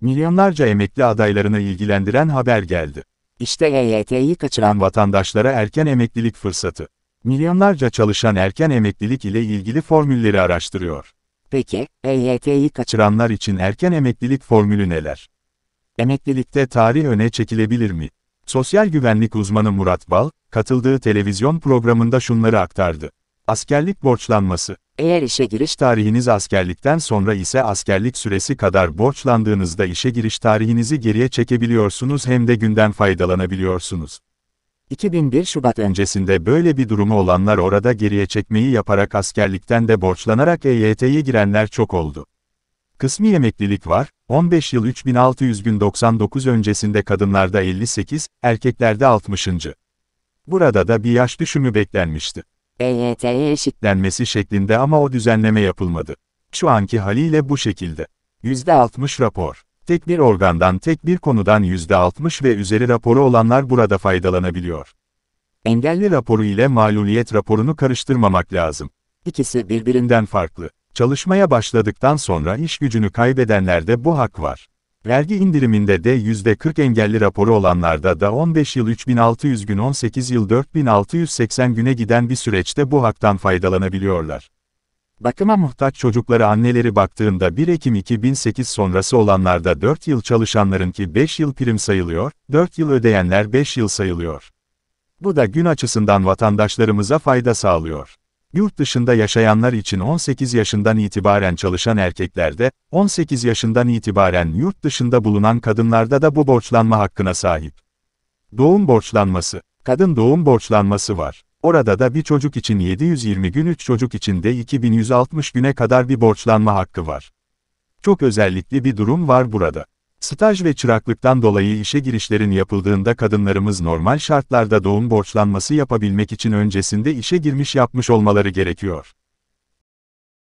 Milyonlarca emekli adaylarını ilgilendiren haber geldi. İşte EYT'yi kaçıran vatandaşlara erken emeklilik fırsatı. Milyonlarca çalışan erken emeklilik ile ilgili formülleri araştırıyor. Peki, EYT'yi kaçıranlar için erken emeklilik formülü neler? Emeklilikte tarih öne çekilebilir mi? Sosyal güvenlik uzmanı Murat Bal, katıldığı televizyon programında şunları aktardı. Askerlik borçlanması. Eğer işe giriş tarihiniz askerlikten sonra ise askerlik süresi kadar borçlandığınızda işe giriş tarihinizi geriye çekebiliyorsunuz hem de günden faydalanabiliyorsunuz. 2001 Şubat öncesinde böyle bir durumu olanlar orada geriye çekmeyi yaparak askerlikten de borçlanarak EYT'ye girenler çok oldu. Kısmi emeklilik var, 15 yıl 3600 gün 99 öncesinde kadınlarda 58, erkeklerde 60. Burada da bir yaş düşümü beklenmişti. EYT'ye eşitlenmesi şeklinde ama o düzenleme yapılmadı. Şu anki haliyle bu şekilde. %60 rapor. Tek bir organdan tek bir konudan %60 ve üzeri raporu olanlar burada faydalanabiliyor. Engelli raporu ile maluliyet raporunu karıştırmamak lazım. İkisi birbirinden farklı. Çalışmaya başladıktan sonra iş gücünü kaybedenlerde bu hak var. Vergi indiriminde de %40 engelli raporu olanlarda da 15 yıl 3600 gün 18 yıl 4680 güne giden bir süreçte bu haktan faydalanabiliyorlar. Bakıma muhtaç çocuklara anneleri baktığında 1 Ekim 2008 sonrası olanlarda 4 yıl çalışanlarınki 5 yıl prim sayılıyor, 4 yıl ödeyenler 5 yıl sayılıyor. Bu da gün açısından vatandaşlarımıza fayda sağlıyor. Yurt dışında yaşayanlar için 18 yaşından itibaren çalışan erkeklerde, 18 yaşından itibaren yurt dışında bulunan kadınlarda da bu borçlanma hakkına sahip. Doğum borçlanması. Kadın doğum borçlanması var. Orada da bir çocuk için 720 gün, 3 çocuk için de 2160 güne kadar bir borçlanma hakkı var. Çok özellikli bir durum var burada. Staj ve çıraklıktan dolayı işe girişlerin yapıldığında kadınlarımız normal şartlarda doğum borçlanması yapabilmek için öncesinde işe girmiş yapmış olmaları gerekiyor.